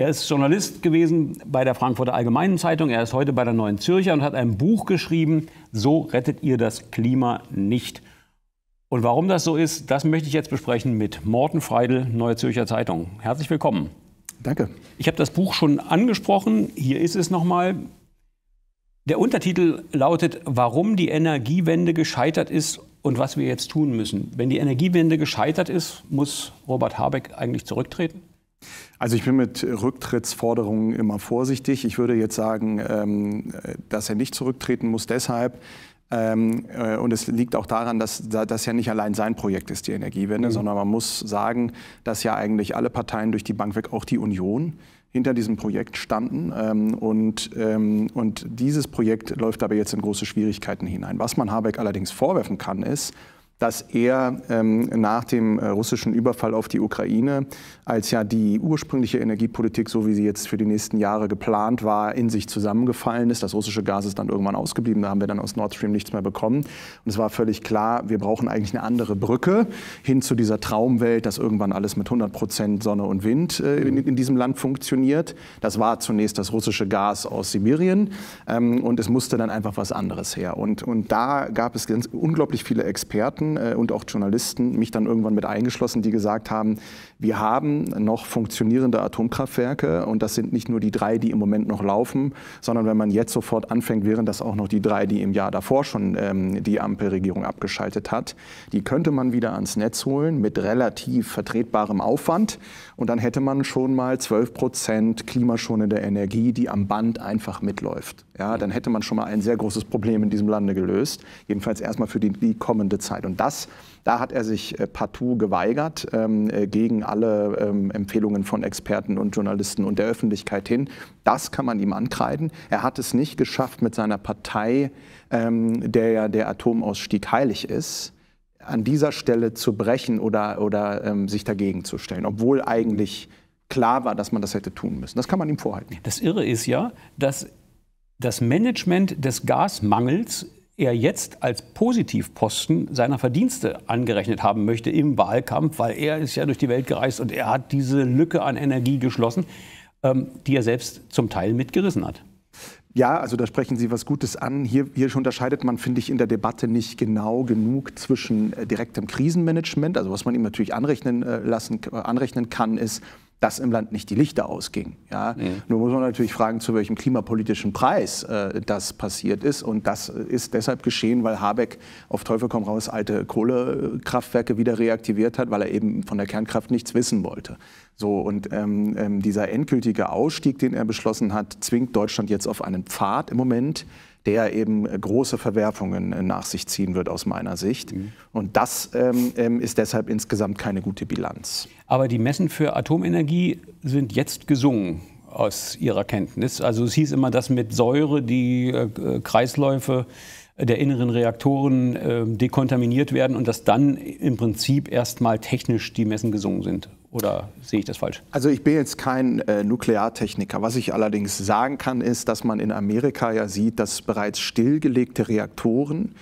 Er ist Journalist gewesen bei der Frankfurter Allgemeinen Zeitung. Er ist heute bei der Neuen Zürcher und hat ein Buch geschrieben, So rettet ihr das Klima nicht. Und warum das so ist, das möchte ich jetzt besprechen mit Morten Freidel, Neue Zürcher Zeitung. Herzlich willkommen. Danke. Ich habe das Buch schon angesprochen. Hier ist es nochmal. Der Untertitel lautet, warum die Energiewende gescheitert ist und was wir jetzt tun müssen. Wenn die Energiewende gescheitert ist, muss Robert Habeck eigentlich zurücktreten? Also ich bin mit Rücktrittsforderungen immer vorsichtig. Ich würde jetzt sagen, ähm, dass er nicht zurücktreten muss deshalb, ähm, äh, und es liegt auch daran, dass das ja nicht allein sein Projekt ist, die Energiewende, mhm. sondern man muss sagen, dass ja eigentlich alle Parteien durch die Bank weg, auch die Union, hinter diesem Projekt standen. Ähm, und, ähm, und dieses Projekt läuft aber jetzt in große Schwierigkeiten hinein. Was man Habeck allerdings vorwerfen kann, ist, dass er ähm, nach dem äh, russischen Überfall auf die Ukraine, als ja die ursprüngliche Energiepolitik, so wie sie jetzt für die nächsten Jahre geplant war, in sich zusammengefallen ist. Das russische Gas ist dann irgendwann ausgeblieben, da haben wir dann aus Nord Stream nichts mehr bekommen. Und es war völlig klar, wir brauchen eigentlich eine andere Brücke hin zu dieser Traumwelt, dass irgendwann alles mit 100 Prozent Sonne und Wind äh, in, in, diesem Land funktioniert. Das war zunächst das russische Gas aus Sibirien ähm, und es musste dann einfach was anderes her. Und, und da gab es ganz unglaublich viele Experten, Medien äh, und auch Journalisten, mich dann irgendwann mit eingeschlossen, die gesagt haben, wir haben noch funktionierende Atomkraftwerke und das sind nicht nur die drei, die im Moment noch laufen, sondern wenn man jetzt sofort anfängt, wären das auch noch die drei, die im Jahr davor schon ähm, die Ampelregierung abgeschaltet hat. Die könnte man wieder ans Netz holen mit relativ vertretbarem Aufwand und dann hätte man schon mal 12 Prozent klimaschonende Energie, die am Band einfach mitläuft ja, dann hätte man schon mal ein sehr großes Problem in diesem Lande gelöst. Jedenfalls erstmal für die, die kommende Zeit. Und das, da hat er sich äh, partout geweigert, ähm, äh, gegen alle ähm, Empfehlungen von Experten und Journalisten und der Öffentlichkeit hin. Das kann man ihm ankreiden. Er hat es nicht geschafft mit seiner Partei, ähm, der ja der Atomausstieg heilig ist an dieser Stelle zu brechen oder, oder ähm, sich dagegen zu stellen, obwohl eigentlich klar war, dass man das hätte tun müssen. Das kann man ihm vorhalten. Das Irre ist ja, dass das Management des Gasmangels er jetzt als Positivposten seiner Verdienste angerechnet haben möchte im Wahlkampf, weil er ist ja durch die Welt gereist und er hat diese Lücke an Energie geschlossen, ähm, die er selbst zum Teil mitgerissen hat. Ja, also da sprechen Sie was Gutes an. Hier, hier unterscheidet man, finde ich, in der Debatte nicht genau genug zwischen äh, direktem Krisenmanagement, also was man ihm natürlich anrechnen, äh, lassen, äh, anrechnen kann, ist, dass im Land nicht die Lichter ausgingen. Ja? Mhm. Nur muss man natürlich fragen, zu welchem klimapolitischen Preis äh, das passiert ist. Und das ist deshalb geschehen, weil Habeck auf Teufel komm raus alte Kohlekraftwerke wieder reaktiviert hat, weil er eben von der Kernkraft nichts wissen wollte. So, und ähm, ähm, dieser endgültige Ausstieg, den er beschlossen hat, zwingt Deutschland jetzt auf einen Pfad im Moment, der eben große Verwerfungen äh, nach sich ziehen wird aus meiner Sicht. Mhm. Und das ähm, ähm, ist deshalb insgesamt keine gute Bilanz. Aber die Messen für Atomenergie sind jetzt gesungen aus Ihrer Kenntnis. Also es hieß immer, dass mit Säure die äh, äh Kreisläufe der inneren Reaktoren äh, dekontaminiert werden und dass dann im Prinzip erstmal technisch die Messen gesungen sind. Oder sehe ich das falsch? Also ich bin jetzt kein äh, Nukleartechniker. Was ich allerdings sagen kann, ist, dass man in Amerika ja sieht, dass bereits stillgelegte Reaktoren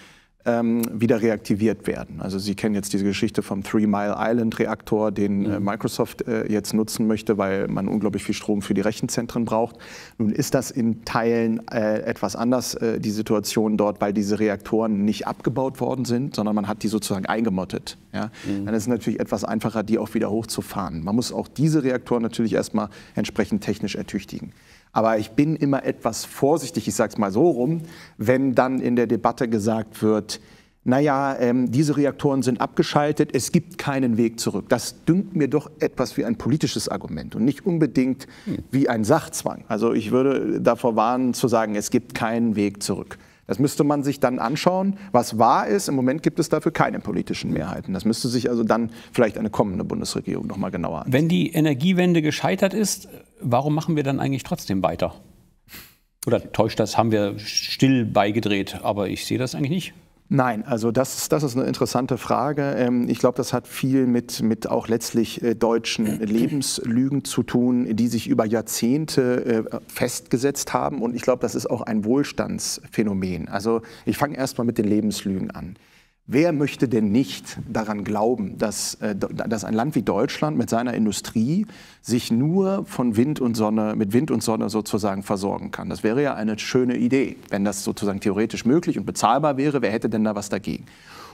ähm, wieder reaktiviert werden. Also Sie kennen jetzt diese Geschichte vom Three Mile Island Reaktor, den äh, mhm. Microsoft äh, jetzt nutzen möchte, weil man unglaublich viel Strom für die Rechenzentren braucht. Nun ist das in Teilen äh, etwas anders, äh, die Situation dort, weil diese Reaktoren nicht abgebaut worden sind, sondern man hat die sozusagen eingemottet. Ja? Mhm. Dann ist es natürlich etwas einfacher, die auch wieder hochzufahren. Man muss auch diese Reaktoren natürlich erstmal entsprechend technisch ertüchtigen. Aber ich bin immer etwas vorsichtig, ich sage es mal so rum, wenn dann in der Debatte gesagt wird, naja, ähm, diese Reaktoren sind abgeschaltet, es gibt keinen Weg zurück. Das dünkt mir doch etwas wie ein politisches Argument und nicht unbedingt hm. wie ein Sachzwang. Also ich würde davor warnen zu sagen, es gibt keinen Weg zurück. Das müsste man sich dann anschauen, was wahr ist. Im Moment gibt es dafür keine politischen Mehrheiten. Das müsste sich also dann vielleicht eine kommende Bundesregierung noch mal genauer anschauen. Wenn die Energiewende gescheitert ist, warum machen wir dann eigentlich trotzdem weiter? Oder täuscht das, haben wir still beigedreht, aber ich sehe das eigentlich nicht. Nein, also das ist, das ist eine interessante Frage. Ähm, ich glaube, das hat viel mit, mit auch letztlich äh, deutschen Lebenslügen zu tun, die sich über Jahrzehnte äh, festgesetzt haben. Und ich glaube, das ist auch ein Wohlstandsphänomen. Also ich fange erstmal mit den Lebenslügen an. Wer möchte denn nicht daran glauben, dass, äh, dass ein Land wie Deutschland mit seiner Industrie sich nur von Wind und Sonne, mit Wind und Sonne sozusagen versorgen kann? Das wäre ja eine schöne Idee, wenn das sozusagen theoretisch möglich und bezahlbar wäre. Wer hätte denn da was dagegen?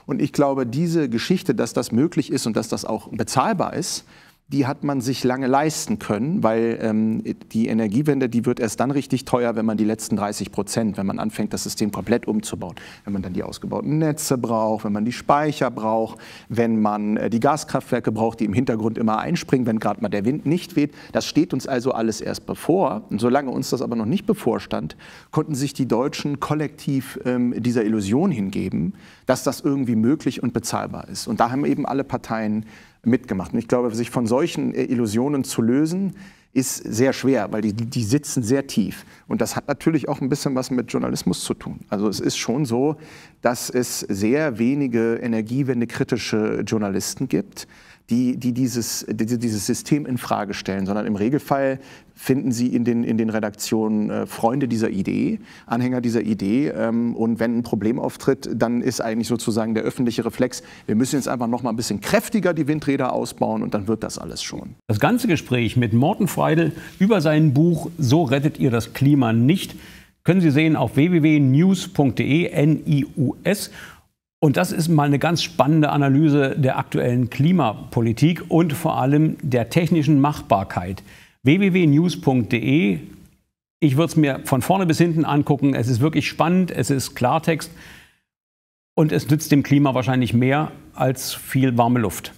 Und ich glaube, diese Geschichte, dass das möglich ist und dass das auch bezahlbar ist, die hat man sich lange leisten können, weil ähm, die Energiewende, die wird erst dann richtig teuer, wenn man die letzten 30 Prozent, wenn man anfängt, das System komplett umzubauen, wenn man dann die ausgebauten Netze braucht, wenn man die Speicher braucht, wenn man äh, die Gaskraftwerke braucht, die im Hintergrund immer einspringen, wenn gerade mal der Wind nicht weht. Das steht uns also alles erst bevor. Und solange uns das aber noch nicht bevorstand, konnten sich die Deutschen kollektiv ähm, dieser Illusion hingeben, dass das irgendwie möglich und bezahlbar ist. Und da haben eben alle Parteien mitgemacht. Und ich glaube, sich von solchen äh, Illusionen zu lösen, ist sehr schwer, weil die, die sitzen sehr tief. Und das hat natürlich auch ein bisschen was mit Journalismus zu tun. Also es ist schon so, dass es sehr wenige energiewendekritische Journalisten gibt die, die dieses, die, dieses System in Frage stellen, sondern im Regelfall finden Sie in den, in den Redaktionen äh, Freunde dieser Idee, Anhänger dieser Idee. Ähm, und wenn ein Problem auftritt, dann ist eigentlich sozusagen der öffentliche Reflex, wir müssen jetzt einfach noch mal ein bisschen kräftiger die Windräder ausbauen und dann wird das alles schon. Das ganze Gespräch mit Morten Freidel über sein Buch So rettet ihr das Klima nicht können Sie sehen auf www.news.de, N-I-U-S. Und das ist mal eine ganz spannende Analyse der aktuellen Klimapolitik und vor allem der technischen Machbarkeit. www.news.de. Ich würde es mir von vorne bis hinten angucken. Es ist wirklich spannend, es ist Klartext und es nützt dem Klima wahrscheinlich mehr als viel warme Luft.